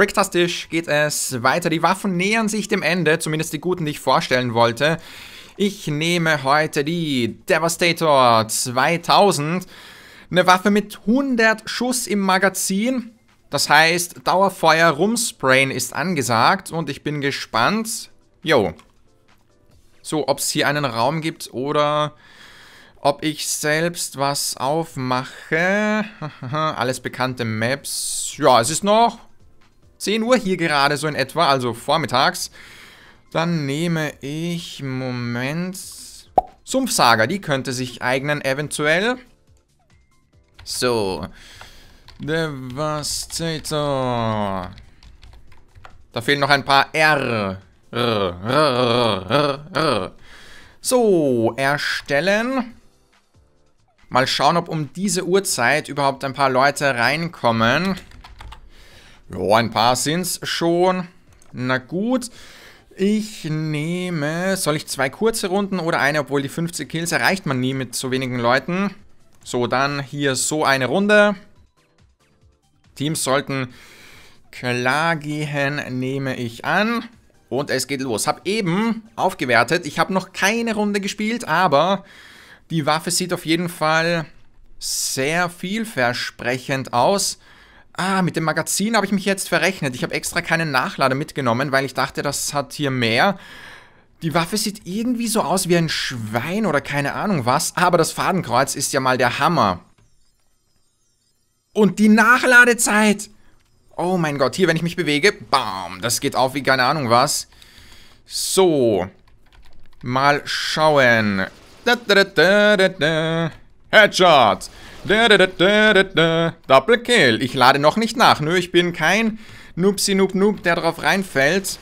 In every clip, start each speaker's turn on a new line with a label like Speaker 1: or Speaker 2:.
Speaker 1: Richterstisch geht es weiter. Die Waffen nähern sich dem Ende, zumindest die guten, die ich vorstellen wollte. Ich nehme heute die Devastator 2000. Eine Waffe mit 100 Schuss im Magazin. Das heißt, Dauerfeuer Rumsprayen ist angesagt und ich bin gespannt. Jo. So, ob es hier einen Raum gibt oder ob ich selbst was aufmache. Alles bekannte Maps. Ja, es ist noch 10 Uhr hier gerade so in etwa, also vormittags. Dann nehme ich, Moment, Sumpfsager, die könnte sich eignen eventuell. So, Devastator. Da fehlen noch ein paar R. R, so, erstellen. Mal schauen, ob um diese Uhrzeit überhaupt ein paar Leute reinkommen. Ja, ein paar sind's schon. Na gut. Ich nehme... Soll ich zwei kurze Runden oder eine? Obwohl die 50 Kills erreicht man nie mit so wenigen Leuten. So, dann hier so eine Runde. Teams sollten klar gehen, nehme ich an. Und es geht los. Hab eben aufgewertet. Ich habe noch keine Runde gespielt, aber die Waffe sieht auf jeden Fall sehr vielversprechend aus. Ah, mit dem Magazin habe ich mich jetzt verrechnet. Ich habe extra keinen Nachlader mitgenommen, weil ich dachte, das hat hier mehr. Die Waffe sieht irgendwie so aus wie ein Schwein oder keine Ahnung was, aber das Fadenkreuz ist ja mal der Hammer. Und die Nachladezeit! Oh mein Gott, hier, wenn ich mich bewege, bam, das geht auf wie keine Ahnung was. So, mal schauen. Da, Headshot! Da, da, da, Doppelkill. Ich lade noch nicht nach. Nö, ich bin kein Noopsie Noob Noob, der drauf reinfällt.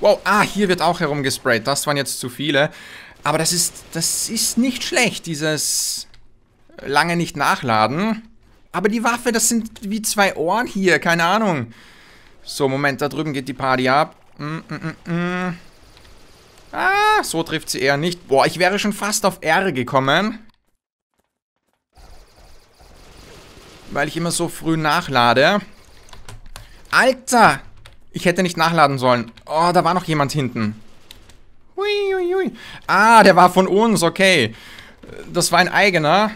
Speaker 1: Wow, ah, hier wird auch herumgesprayt. Das waren jetzt zu viele. Aber das ist, das ist nicht schlecht, dieses lange nicht nachladen. Aber die Waffe, das sind wie zwei Ohren hier, keine Ahnung. So, Moment, da drüben geht die Party ab. Mm, mm, mm. mm. Ah, so trifft sie eher nicht. Boah, ich wäre schon fast auf R gekommen. weil ich immer so früh nachlade. Alter! Ich hätte nicht nachladen sollen. Oh, da war noch jemand hinten. Hui, hui, hui. Ah, der war von uns, okay. Das war ein eigener.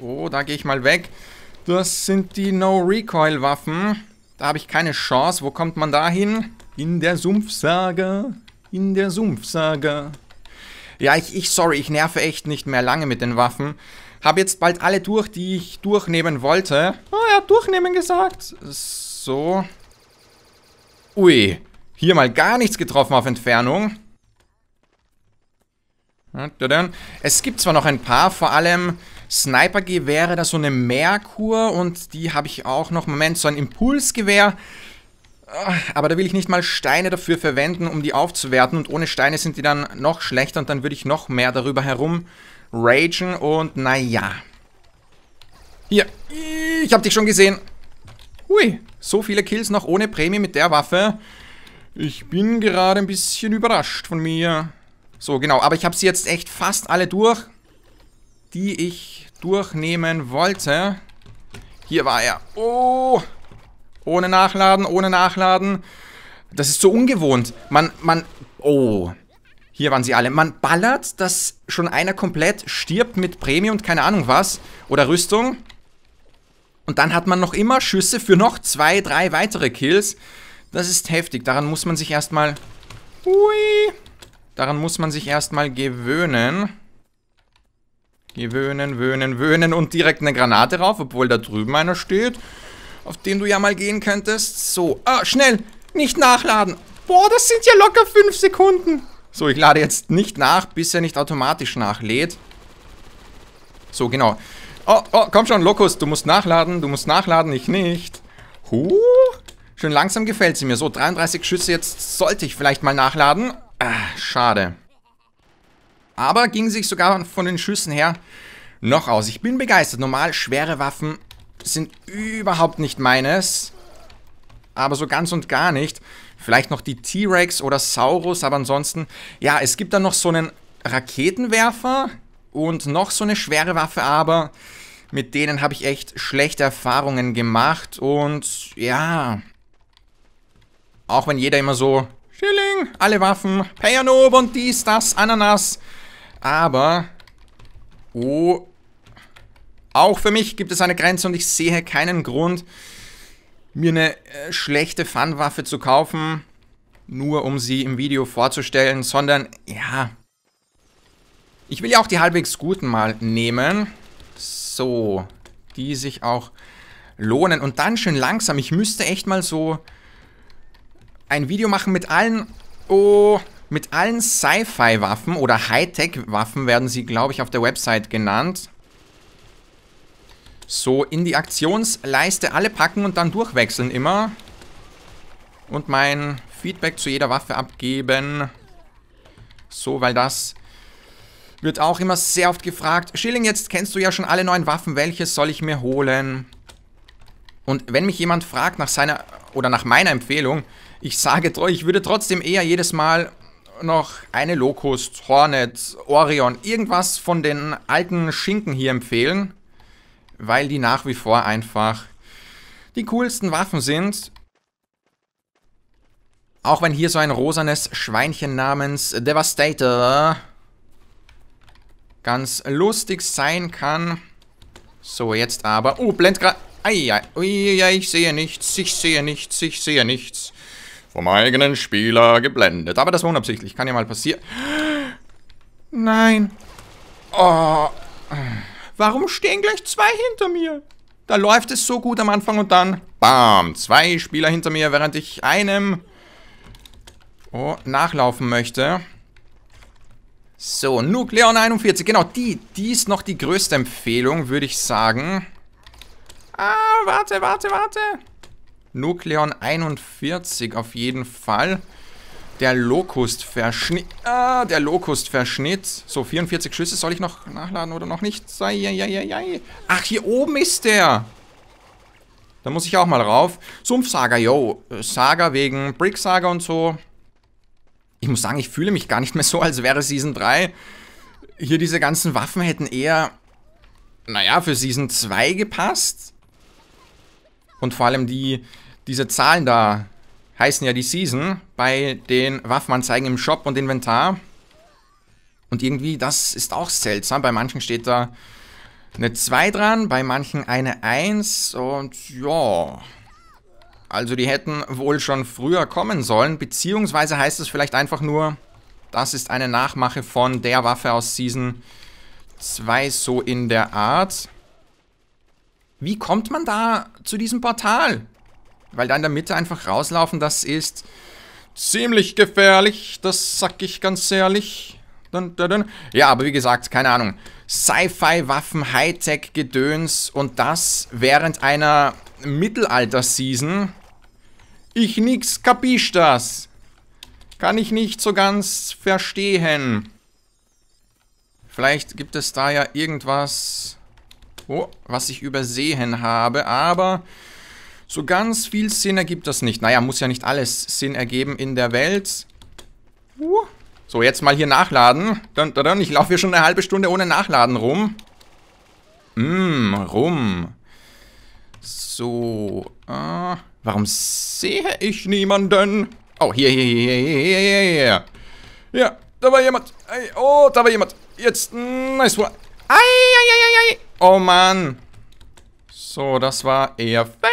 Speaker 1: Oh, da gehe ich mal weg. Das sind die No-Recoil-Waffen. Da habe ich keine Chance. Wo kommt man da hin? In der Sumpfsage. In der Sumpfsage. Ja, ich, ich, sorry, ich nerve echt nicht mehr lange mit den Waffen. Habe jetzt bald alle durch, die ich durchnehmen wollte. Ah, oh, er hat durchnehmen gesagt. So. Ui. Hier mal gar nichts getroffen auf Entfernung. Es gibt zwar noch ein paar, vor allem Snipergewehre, da so eine Merkur und die habe ich auch noch. Moment, so ein Impulsgewehr. Ah, aber da will ich nicht mal Steine dafür verwenden, um die aufzuwerten und ohne Steine sind die dann noch schlechter und dann würde ich noch mehr darüber herum ragen und naja. Hier, ich habe dich schon gesehen. Hui, so viele Kills noch ohne Prämie mit der Waffe. Ich bin gerade ein bisschen überrascht von mir. So, genau, aber ich habe sie jetzt echt fast alle durch, die ich durchnehmen wollte. Hier war er. Oh, ohne Nachladen, ohne Nachladen. Das ist so ungewohnt. Man, man, oh. Hier waren sie alle. Man ballert, dass schon einer komplett stirbt mit Prämie und keine Ahnung was. Oder Rüstung. Und dann hat man noch immer Schüsse für noch zwei, drei weitere Kills. Das ist heftig. Daran muss man sich erstmal... Hui! Daran muss man sich erstmal gewöhnen. Gewöhnen, wöhnen, wöhnen und direkt eine Granate rauf, obwohl da drüben einer steht, auf den du ja mal gehen könntest. So, ah, schnell, nicht nachladen. Boah, das sind ja locker fünf Sekunden. So, ich lade jetzt nicht nach, bis er nicht automatisch nachlädt. So, genau. Oh, oh, komm schon, Lokus, du musst nachladen, du musst nachladen, ich nicht. Huh? Schön langsam gefällt sie mir. So, 33 Schüsse, jetzt sollte ich vielleicht mal nachladen. Ah, schade. Aber ging sich sogar von den Schüssen her noch aus. Ich bin begeistert. Normal schwere Waffen sind überhaupt nicht meines. Aber so ganz und gar nicht. Vielleicht noch die T-Rex oder Saurus, aber ansonsten, ja, es gibt dann noch so einen Raketenwerfer und noch so eine schwere Waffe, aber mit denen habe ich echt schlechte Erfahrungen gemacht und ja, auch wenn jeder immer so, Schilling, alle Waffen, Payonob und dies, das, Ananas, aber, oh, auch für mich gibt es eine Grenze und ich sehe keinen Grund, mir eine äh, schlechte Fun-Waffe zu kaufen, nur um sie im Video vorzustellen, sondern ja. Ich will ja auch die halbwegs guten mal nehmen. So, die sich auch lohnen. Und dann schön langsam. Ich müsste echt mal so ein Video machen mit allen... Oh, mit allen Sci-Fi-Waffen oder Hightech-Waffen werden sie, glaube ich, auf der Website genannt. So, in die Aktionsleiste alle packen und dann durchwechseln immer. Und mein Feedback zu jeder Waffe abgeben. So, weil das wird auch immer sehr oft gefragt. Schilling, jetzt kennst du ja schon alle neuen Waffen. Welche soll ich mir holen? Und wenn mich jemand fragt nach seiner oder nach meiner Empfehlung, ich sage ich würde trotzdem eher jedes Mal noch eine Locust, Hornet, Orion, irgendwas von den alten Schinken hier empfehlen weil die nach wie vor einfach die coolsten Waffen sind. Auch wenn hier so ein rosanes Schweinchen namens Devastator ganz lustig sein kann. So, jetzt aber... Oh, Blendgrad... Eieiei, ich sehe nichts, ich sehe nichts, ich sehe nichts. Vom eigenen Spieler geblendet. Aber das war unabsichtlich, kann ja mal passieren. Nein. Oh. Warum stehen gleich zwei hinter mir? Da läuft es so gut am Anfang und dann, bam, zwei Spieler hinter mir, während ich einem oh, nachlaufen möchte. So, Nukleon 41, genau, die, die ist noch die größte Empfehlung, würde ich sagen. Ah, warte, warte, warte. Nukleon 41 auf jeden Fall. Der Locust verschnitt. Ah, der Locust verschnitt. So, 44 Schüsse. Soll ich noch nachladen oder noch nicht? Sei, Ach, hier oben ist der. Da muss ich auch mal rauf. Sumpfsaga, yo. Äh, Saga wegen Bricksaga und so. Ich muss sagen, ich fühle mich gar nicht mehr so, als wäre Season 3. Hier diese ganzen Waffen hätten eher, naja, für Season 2 gepasst. Und vor allem die, diese Zahlen da heißen ja die Season, bei den Waffenanzeigen im Shop und Inventar. Und irgendwie, das ist auch seltsam. Bei manchen steht da eine 2 dran, bei manchen eine 1 und ja. Also die hätten wohl schon früher kommen sollen, beziehungsweise heißt es vielleicht einfach nur, das ist eine Nachmache von der Waffe aus Season 2 so in der Art. Wie kommt man da zu diesem Portal? Weil da in der Mitte einfach rauslaufen, das ist ziemlich gefährlich. Das sag ich ganz ehrlich. Dun, dun, dun. Ja, aber wie gesagt, keine Ahnung. Sci-Fi-Waffen, Hightech-Gedöns und das während einer Mittelalter-Season. Ich nix kapisch das. Kann ich nicht so ganz verstehen. Vielleicht gibt es da ja irgendwas, oh, was ich übersehen habe, aber so ganz viel Sinn ergibt das nicht. Naja, muss ja nicht alles Sinn ergeben in der Welt. Uh. So, jetzt mal hier nachladen. Dun, dun, dun. Ich laufe hier schon eine halbe Stunde ohne Nachladen rum. Mm, rum. So. Äh, warum sehe ich niemanden? Oh, hier, hier, hier, hier, hier, hier. Ja, da war jemand. Ey, oh, da war jemand. Jetzt. Mm, nice one. Ei, ei, ei, ei, ei. Oh, Mann. So, das war eher fake.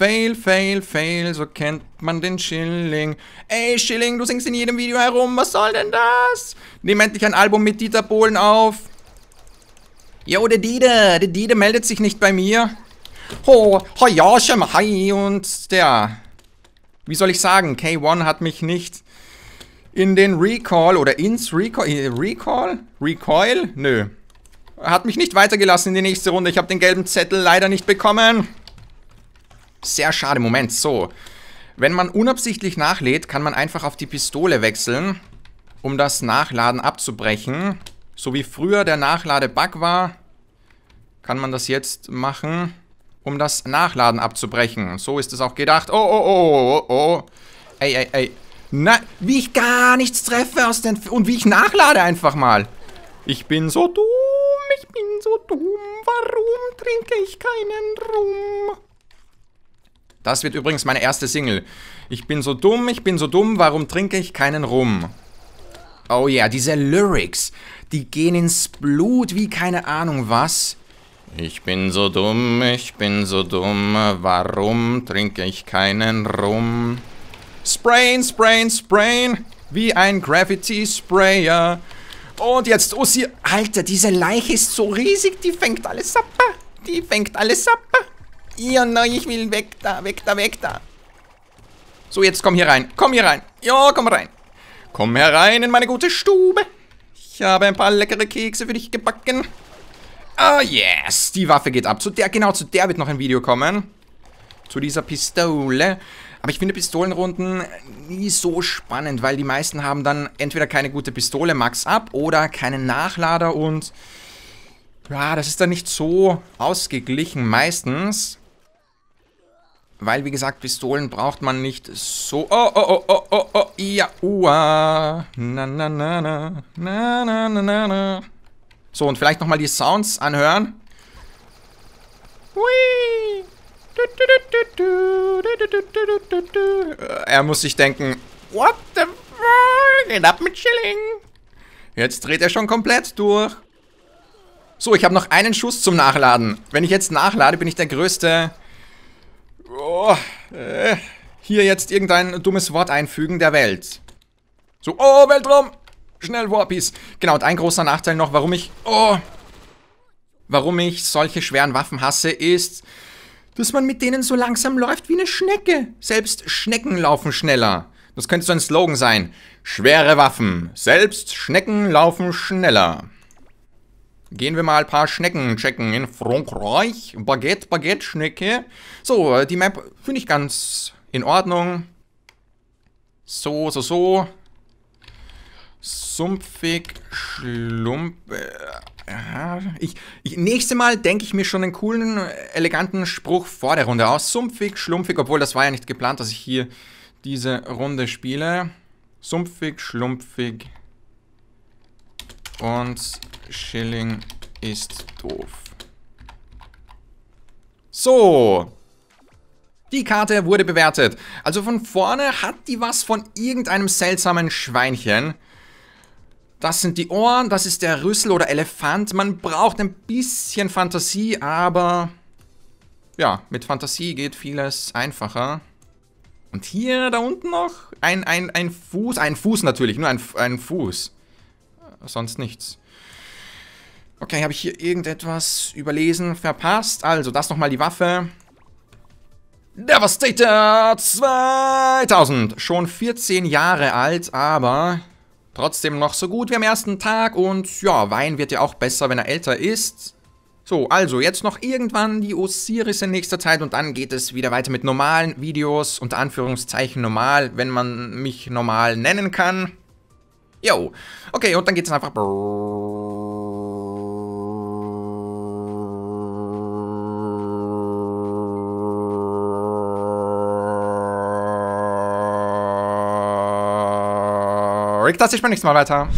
Speaker 1: Fail, fail, fail, so kennt man den Schilling. Ey, Schilling, du singst in jedem Video herum, was soll denn das? Nimm endlich ein Album mit Dieter Bohlen auf. Yo, der Dieter, der Dieter meldet sich nicht bei mir. Ho, ho, ja, hi und der... Wie soll ich sagen, K1 hat mich nicht in den Recall oder ins Recall... Äh, Recall? Recoil? Nö. Hat mich nicht weitergelassen in die nächste Runde. Ich habe den gelben Zettel leider nicht bekommen. Sehr schade, Moment, so. Wenn man unabsichtlich nachlädt, kann man einfach auf die Pistole wechseln, um das Nachladen abzubrechen. So wie früher der Nachladebug war, kann man das jetzt machen, um das Nachladen abzubrechen. So ist es auch gedacht. Oh, oh, oh, oh, oh. oh. Ey, ey, ey. Na, wie ich gar nichts treffe aus den... F und wie ich nachlade einfach mal. Ich bin so dumm, ich bin so dumm. Warum trinke ich keinen Rum? Das wird übrigens meine erste Single. Ich bin so dumm, ich bin so dumm, warum trinke ich keinen Rum? Oh ja, yeah, diese Lyrics, die gehen ins Blut wie keine Ahnung was. Ich bin so dumm, ich bin so dumm, warum trinke ich keinen Rum? Sprain, sprain, sprain, wie ein Gravity-Sprayer. Und jetzt, oh sie, Alter, diese Leiche ist so riesig, die fängt alles ab. Die fängt alles ab. Ja, nein, ich will weg da, weg da, weg da. So, jetzt komm hier rein. Komm hier rein. Ja, komm rein. Komm herein in meine gute Stube. Ich habe ein paar leckere Kekse für dich gebacken. Oh yes, die Waffe geht ab. Zu der, genau, zu der wird noch ein Video kommen. Zu dieser Pistole. Aber ich finde Pistolenrunden nie so spannend, weil die meisten haben dann entweder keine gute Pistole, Max ab, oder keinen Nachlader und... Ja, das ist dann nicht so ausgeglichen meistens. Weil, wie gesagt, Pistolen braucht man nicht so... Oh, oh, oh, oh, oh, oh, ja, uah. Na, na, na, na, na, na, na, na, na. So, und vielleicht nochmal die Sounds anhören. Hui. Er muss sich denken, what the fuck, geht ab mit Schilling. Jetzt dreht er schon komplett durch. So, ich habe noch einen Schuss zum Nachladen. Wenn ich jetzt nachlade, bin ich der größte Oh, äh, hier jetzt irgendein dummes Wort einfügen der Welt. So, oh, Weltraum! Schnell, Warpies. Genau, und ein großer Nachteil noch, warum ich... Oh! Warum ich solche schweren Waffen hasse, ist, dass man mit denen so langsam läuft wie eine Schnecke. Selbst Schnecken laufen schneller. Das könnte so ein Slogan sein. Schwere Waffen. Selbst Schnecken laufen schneller. Gehen wir mal ein paar Schnecken checken in Frankreich. Baguette, Baguette, Schnecke. So, die Map finde ich ganz in Ordnung. So, so, so. Sumpfig, Schlump... Ja, ich, ich, nächste Mal denke ich mir schon einen coolen, eleganten Spruch vor der Runde aus. Sumpfig, schlumpfig, obwohl das war ja nicht geplant, dass ich hier diese Runde spiele. Sumpfig, schlumpfig und Schilling ist doof. So. Die Karte wurde bewertet. Also von vorne hat die was von irgendeinem seltsamen Schweinchen. Das sind die Ohren, das ist der Rüssel oder Elefant. Man braucht ein bisschen Fantasie, aber ja, mit Fantasie geht vieles einfacher. Und hier da unten noch ein, ein, ein Fuß, ein Fuß natürlich, nur ein, ein Fuß. Sonst nichts. Okay, habe ich hier irgendetwas überlesen, verpasst? Also, das nochmal die Waffe. Devastator 2000. Schon 14 Jahre alt, aber trotzdem noch so gut wie am ersten Tag. Und ja, Wein wird ja auch besser, wenn er älter ist. So, also jetzt noch irgendwann die Osiris in nächster Zeit und dann geht es wieder weiter mit normalen Videos, unter Anführungszeichen normal, wenn man mich normal nennen kann. Jo, okay, und dann geht es einfach... Rick, das ich mir nächstes Mal weiter.